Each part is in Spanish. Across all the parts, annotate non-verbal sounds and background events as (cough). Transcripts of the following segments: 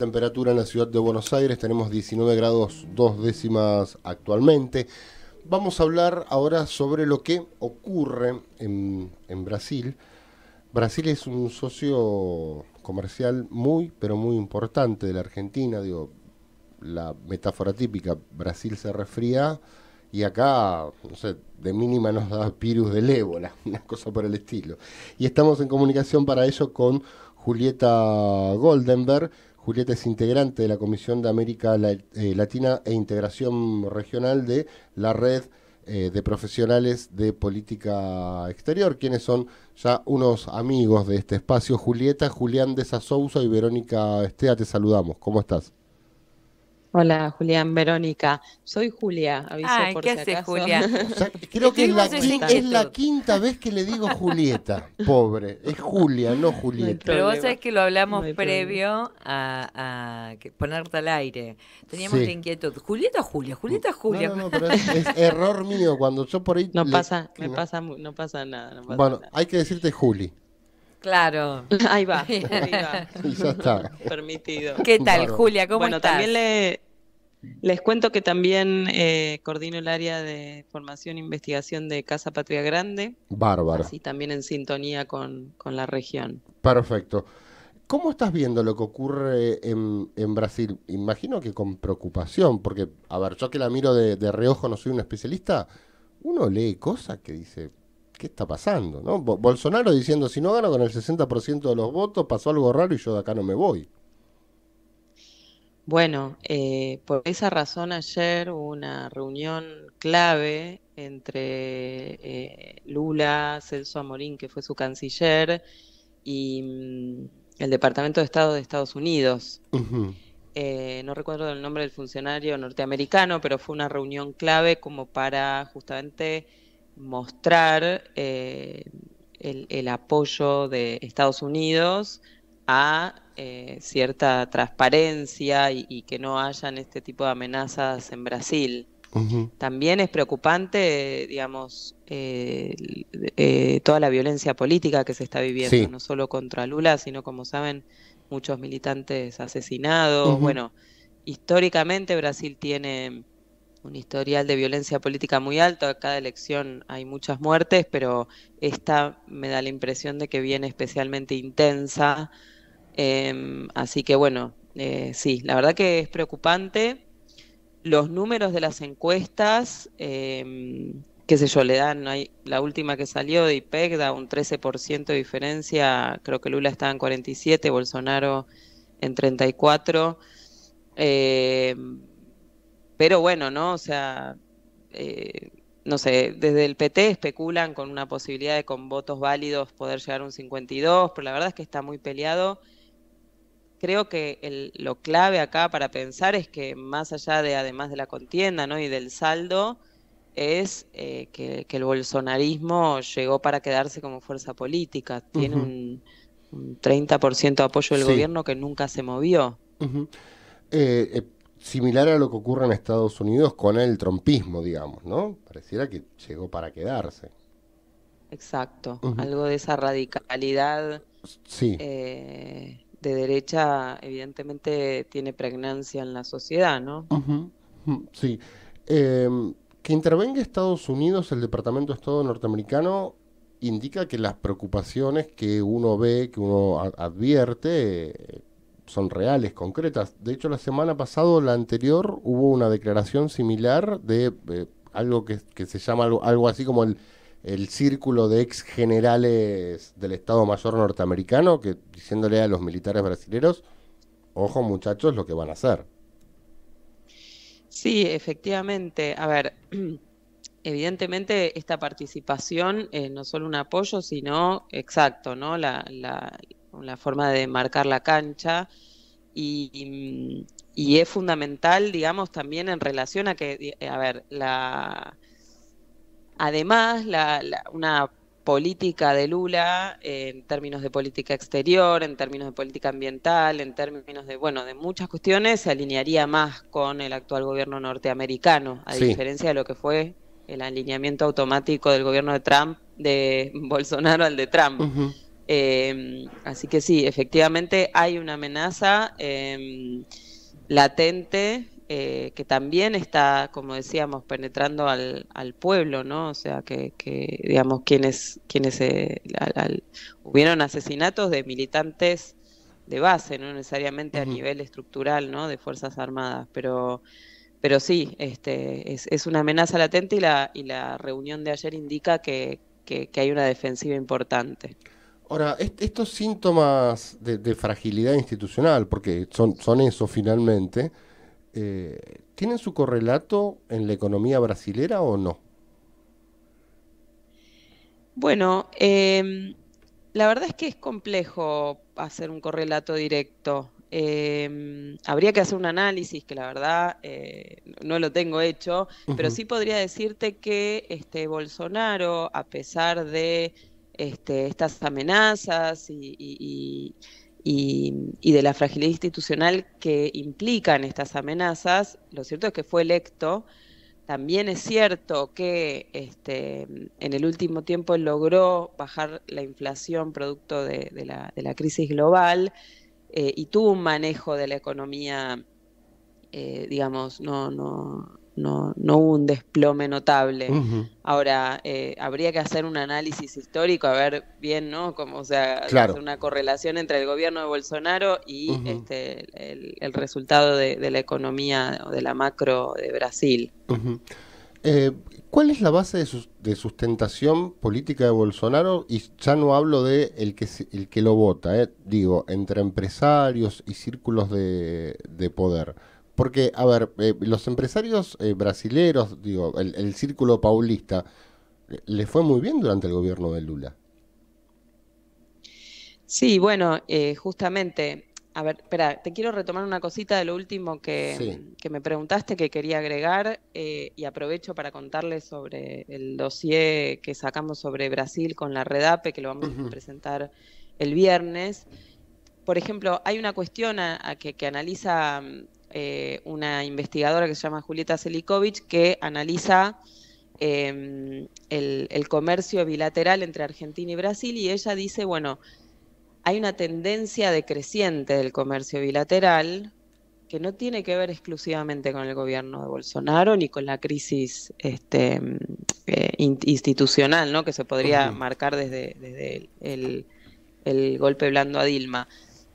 Temperatura en la ciudad de Buenos Aires, tenemos 19 grados dos décimas actualmente. Vamos a hablar ahora sobre lo que ocurre en, Brasil. Brasil es un socio comercial muy, pero muy importante de la Argentina. Digo, la metáfora típica, Brasil se resfría y acá, no sé, de mínima nos da virus del ébola, (laughs) una cosa por el estilo. Y estamos en comunicación para ello con Julieta Goldenberg Julieta es integrante de la Comisión de América eh, Latina e Integración Regional de la Red eh, de Profesionales de Política Exterior, quienes son ya unos amigos de este espacio. Julieta, Julián de Sousa y Verónica Estea, te saludamos. ¿Cómo estás? Hola Julián, Verónica, soy Julia. Aviso por ¿qué si hace Julia? (laughs) creo que es la, quinta, vez que le digo Julieta, pobre. Es Julia, no (laughs) Julieta. Pero vos sabés que lo hablamos previo a, ponerte al aire. Teníamos la inquietud. ¿Julieta Julia? ¿Julieta Julia? No, no, es, (laughs) error mío cuando yo por ahí. No pasa, pasa, no pasa nada. bueno, hay que decirte Juli. Claro. (laughs) Ahí va. (laughs) Ahí (laughs) ya está. Permitido. ¿Qué tal, Julia? ¿Cómo bueno, también les cuento que también eh, coordino el área de formación e investigación de Casa Patria Grande. Bárbara. Y también en sintonía con, la región. Perfecto. ¿Cómo estás viendo lo que ocurre en, Brasil? Imagino que con preocupación, porque, a ver, yo que la miro de, de reojo, no soy un especialista, uno lee cosas que dice, ¿qué está pasando? ¿No? Bolsonaro diciendo, si no gano con el 60% de los votos, pasó algo raro y yo de acá no me voy. Bueno, eh, por esa razón ayer hubo una reunión clave entre eh, Lula, Celso Amorín, que fue su canciller, y mm, el Departamento de Estado de Estados Unidos. Eh, no recuerdo el nombre del funcionario norteamericano, pero fue una reunión clave como para justamente mostrar eh, el, apoyo de Estados Unidos a eh, cierta transparencia y, que no hayan este tipo de amenazas en Brasil. También es preocupante, digamos, eh, toda la violencia política que se está viviendo, no solo contra Lula, sino, como saben, muchos militantes asesinados. Bueno, históricamente Brasil tiene un historial de violencia política muy alto. A cada elección hay muchas muertes, pero esta me da la impresión de que viene especialmente intensa. Em, así que bueno, eh, sí, la verdad que es preocupante. Los números de las encuestas, em, qué sé yo, le dan, hay, la última que salió de IPEC da un 13% de diferencia, creo que Lula estaba en 47, Bolsonaro en 34. Pero bueno, ¿no? O sea, eh, no sé, desde el PT especulan con una posibilidad de con votos válidos poder llegar a un 52, pero la verdad es que está muy peleado. Creo que lo clave acá para pensar es que más allá de, además de la contienda ¿no? y del saldo, es eh, que, el bolsonarismo llegó para quedarse como fuerza política. Tiene un, 30% de apoyo del gobierno que nunca se movió similar a lo que ocurre en Estados Unidos con el trompismo, digamos, ¿no? Pareciera que llegó para quedarse. Exacto, algo de esa radicalidad eh, de derecha evidentemente tiene pregnancia en la sociedad, ¿no? Sí. Em, que intervenga Estados Unidos, el Departamento de Estado norteamericano, indica que las preocupaciones que uno ve, que uno advierte, eh, son reales, concretas. De hecho, la semana pasada, la anterior, hubo una declaración similar de eh, algo que, se llama algo, así como el, círculo de ex generales del Estado Mayor norteamericano, que diciéndole a los militares brasileños, ojo muchachos, lo que van a hacer. Sí, efectivamente. A ver, (clears throat) evidentemente esta participación eh, no solo un apoyo, sino, exacto, ¿no? la, la forma de marcar la cancha. Y, es fundamental, digamos, también en relación a que, eh, a ver, la, además, la, una política de Lula en términos de política exterior, en términos de política ambiental, en términos de, bueno, de muchas cuestiones, se alinearía más con el actual gobierno norteamericano, a diferencia de lo que fue el alineamiento automático del gobierno de Trump, de (laughs) Bolsonaro al de Trump. Em, así que sí, efectivamente hay una amenaza em, latente eh, que también está, como decíamos, penetrando al, pueblo, ¿no? O sea, que, digamos, quienes, quienes eh, hubieron asesinatos de militantes de base, no necesariamente a nivel estructural, ¿no? De Fuerzas Armadas, pero pero sí, este, es, una amenaza latente y la, y la reunión de ayer indica que hay una defensiva importante. Ahora, estos síntomas de, fragilidad institucional, porque son, son eso finalmente, eh, ¿tienen su correlato en la economía brasilera o no? Bueno, em, la verdad es que es complejo hacer un correlato directo. Em, habría que hacer un análisis que la verdad eh, no lo tengo hecho, pero sí podría decirte que este, Bolsonaro, a pesar de este, estas amenazas y, de la fragilidad institucional que implican estas amenazas. Lo cierto es que fue electo. También es cierto que este, en el último tiempo logró bajar la inflación producto de, la, crisis global eh, y tuvo un manejo de la economía, eh, digamos, no, no, no hubo un desplome notable. Ahora, eh, habría que hacer un análisis histórico, a ver bien, ¿no? Como, o sea, una correlación entre el gobierno de Bolsonaro y este, el, resultado de, la economía o de la macro de Brasil. Eh, ¿Cuál es la base de, sustentación política de Bolsonaro? Y ya no hablo de el que, el que lo vota, eh. digo, entre empresarios y círculos de poder. Porque, a ver, eh, los empresarios eh, brasileros, digo, el, círculo paulista, eh, le fue muy bien durante el gobierno de Lula. Sí, bueno, justamente, a ver, espera, te quiero retomar una cosita de lo último que, me preguntaste que quería agregar y aprovecho para contarles sobre el dossier que sacamos sobre Brasil con la Redape, que lo vamos a presentar el viernes. Por ejemplo, hay una cuestión a, que, que, analiza mm, eh, una investigadora que se llama Julieta Selikovic, que analiza em, el, comercio bilateral entre Argentina y Brasil y ella dice, bueno, hay una tendencia decreciente del comercio bilateral que no tiene que ver exclusivamente con el gobierno de Bolsonaro ni con la crisis este, em, eh, institucional ¿no? que se podría marcar desde, desde el golpe blando a Dilma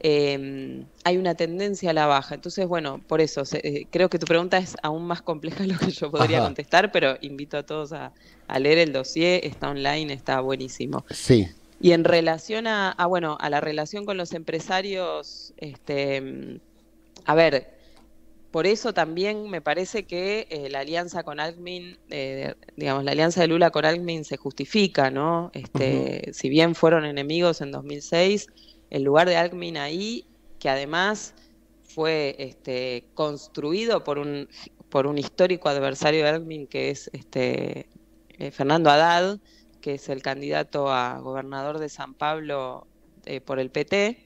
Em, hay una tendencia a la baja. Entonces, bueno, por eso, eh, creo que tu pregunta es aún más compleja de (laughs) lo que yo podría contestar, pero invito a todos a, leer el dossier, está online, está buenísimo. Sí. Y en relación a, bueno, a la relación con los empresarios, este, a ver, por eso también me parece que eh, la alianza con Alcmin, eh, digamos, la alianza de Lula con Alcmin se justifica, ¿no? Este, Si bien fueron enemigos en 2006, el lugar de Alcmin ahí, que además fue este, construido por un, por un histórico adversario de Alcmin, que es este, eh, Fernando Haddad, que es el candidato a gobernador de San Pablo eh, por el PT.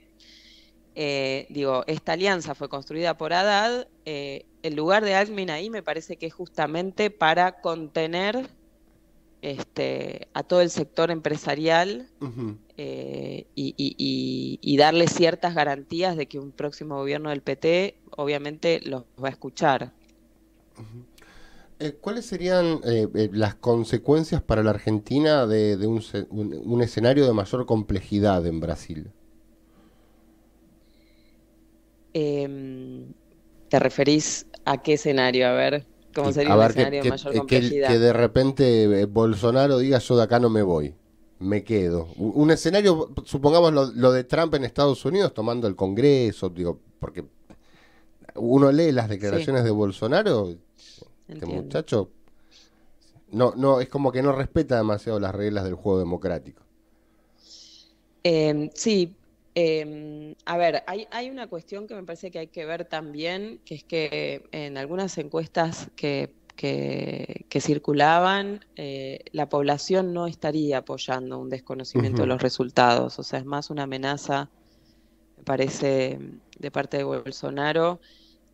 Eh, digo, esta alianza fue construida por Haddad. el lugar de Alcmin ahí me parece que es justamente para contener este, a todo el sector empresarial eh, y, darle ciertas garantías de que un próximo gobierno del PT obviamente los va a escuchar. Eh, ¿Cuáles serían eh, las consecuencias para la Argentina de, un, un, escenario de mayor complejidad en Brasil? Em, ¿Te referís a qué escenario? A ver como sería escenario que, mayor eh, complejidad. Que, de repente eh, Bolsonaro diga yo de acá no me voy, me quedo. Un escenario, supongamos lo, de Trump en Estados Unidos tomando el Congreso, digo, porque uno lee las declaraciones de Bolsonaro, este muchacho no, no, es como que no respeta demasiado las reglas del juego democrático. Eh, sí, Em, a ver, hay, una cuestión que me parece que hay que ver también, que es que en algunas encuestas que, circulaban, eh, la población no estaría apoyando un desconocimiento de los resultados, o sea, es más una amenaza, me parece, de parte de Bolsonaro,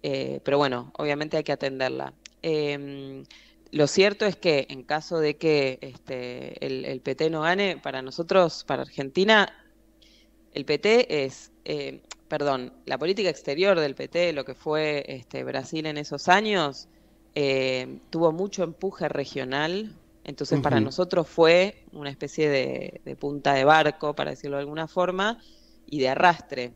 eh, pero bueno, obviamente hay que atenderla. Em, lo cierto es que en caso de que este, el PT no gane, para nosotros, para Argentina, el PT es, eh, perdón, la política exterior del PT, lo que fue este, Brasil en esos años, eh, tuvo mucho empuje regional. Entonces, para nosotros fue una especie de, punta de barco, para decirlo de alguna forma, y de arrastre.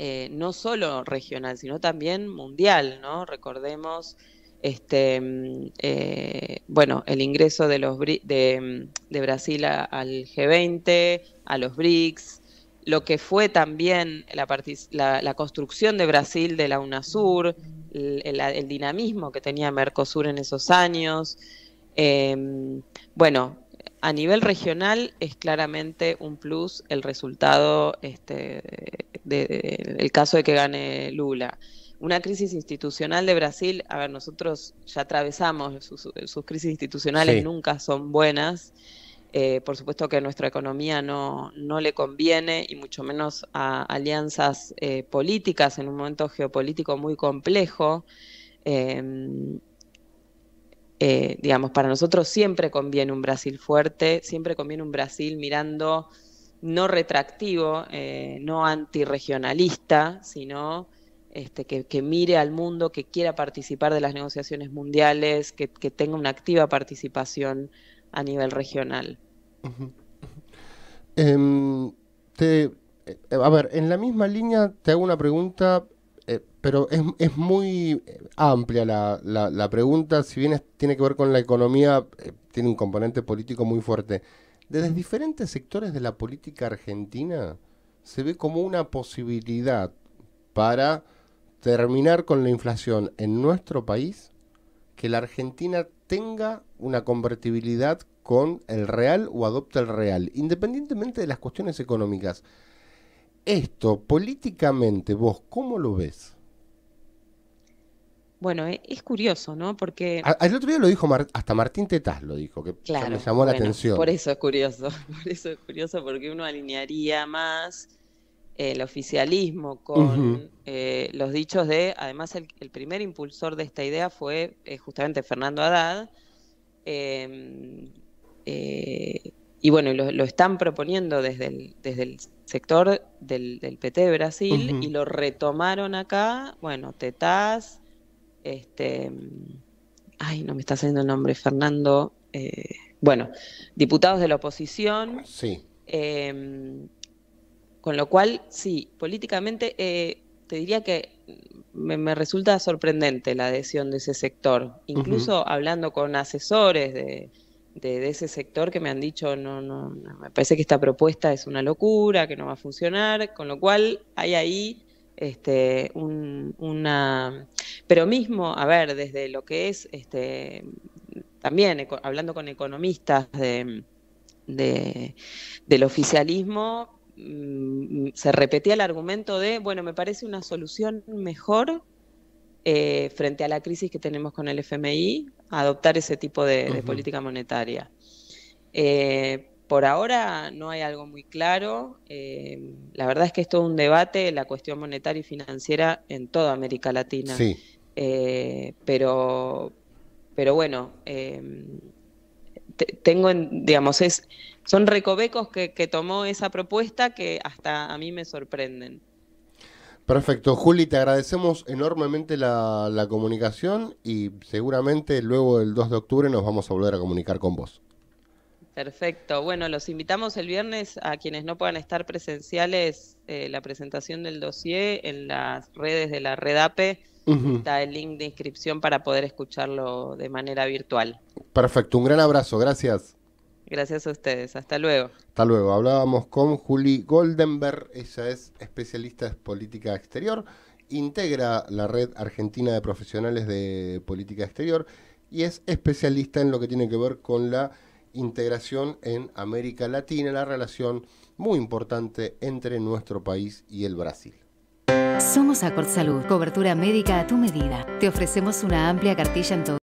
Eh, no solo regional, sino también mundial, ¿no? Recordemos este, mm, bueno, el ingreso de, los, mm, Brasil al G20, a los BRICS, lo que fue también la, construcción de Brasil de la UNASUR, el, dinamismo que tenía Mercosur en esos años. Em, bueno, a nivel regional es claramente un plus el resultado, este, de, el caso de que gane Lula. Una crisis institucional de Brasil, a ver, nosotros ya atravesamos sus, crisis institucionales, nunca son buenas. Eh, por supuesto que a nuestra economía no, le conviene y mucho menos a alianzas eh, políticas en un momento geopolítico muy complejo. Em, eh, digamos, para nosotros siempre conviene un Brasil fuerte, siempre conviene un Brasil mirando no retractivo, no antirregionalista, sino este, que, mire al mundo, que quiera participar de las negociaciones mundiales, que, que tenga una activa participación a nivel regional. Em, eh, a ver, en la misma línea te hago una pregunta, eh, pero es, muy amplia la, pregunta, si bien tiene que ver con la economía, eh, tiene un componente político muy fuerte. Desde diferentes sectores de la política argentina se ve como una posibilidad para terminar con la inflación en nuestro país, que la Argentina tenga una convertibilidad con el real o adopta el real, independientemente de las cuestiones económicas. Esto, políticamente, vos, ¿cómo lo ves? Bueno, eh, es curioso, ¿no? Porque... Ah, el otro día lo dijo hasta Martín Tetaz, lo dijo, que me llamó la atención. Por eso es curioso, (laughs) por eso es curioso, porque uno alinearía más el oficialismo, con eh, los dichos de, además el, primer impulsor de esta idea fue eh, justamente Fernando Haddad, em, eh, y bueno, lo, están proponiendo desde el, desde el sector del, PT de Brasil y lo retomaron acá, bueno, tetas este, ay, no me está saliendo el nombre, Fernando, bueno, diputados de la oposición. Sí. Em, con lo cual, sí, políticamente eh, te diría que me, resulta sorprendente la adhesión de ese sector. Incluso hablando con asesores de, ese sector que me han dicho, no, no, me parece que esta propuesta es una locura, que no va a funcionar, con lo cual hay ahí este, una... Pero mismo, a ver, desde lo que es, este, también hablando con economistas del oficialismo, se repetía el argumento de, bueno, me parece una solución mejor eh, frente a la crisis que tenemos con el FMI, adoptar ese tipo de, política monetaria. Eh, por ahora no hay algo muy claro. Eh, la verdad es que es todo un debate la cuestión monetaria y financiera en toda América Latina. Sí. pero, pero bueno, tengo, en, digamos, es, son recovecos que, tomó esa propuesta que hasta a mí me sorprenden. Perfecto, Juli, te agradecemos enormemente la, la, comunicación y seguramente luego del 2 de octubre nos vamos a volver a comunicar con vos. Perfecto. Bueno, los invitamos el viernes a quienes no puedan estar presenciales, eh, la presentación del dossier en las redes de la Redape. APE, Está el link de inscripción para poder escucharlo de manera virtual. Perfecto, un gran abrazo, gracias. Gracias a ustedes, hasta luego. Hasta luego. Hablábamos con Juli Goldenberg, ella es especialista en política exterior, integra la red argentina de profesionales de política exterior y es especialista en lo que tiene que ver con la integración en América Latina, la relación muy importante entre nuestro país y el Brasil. Somos acord Salud, cobertura médica a tu medida. Te ofrecemos una amplia cartilla en todo.